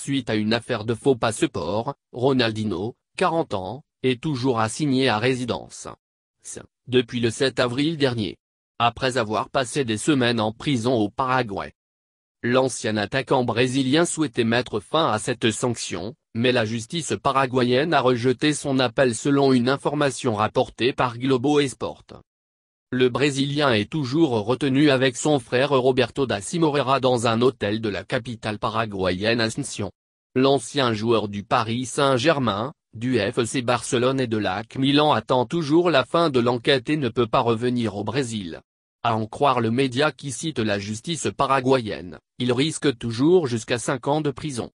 suite à une affaire de faux passeport, Ronaldinho, 40 ans, est toujours assigné à résidence. Depuis le 7 avril dernier. Après avoir passé des semaines en prison au Paraguay. L'ancien attaquant brésilien souhaitait mettre fin à cette sanction, mais la justice paraguayenne a rejeté son appel selon une information rapportée par Globo Esport le Brésilien est toujours retenu avec son frère Roberto da Cimorera dans un hôtel de la capitale paraguayenne Ascension. L'ancien joueur du Paris Saint-Germain, du FC Barcelone et de l'AC Milan attend toujours la fin de l'enquête et ne peut pas revenir au Brésil. À en croire le média qui cite la justice paraguayenne, il risque toujours jusqu'à 5 ans de prison.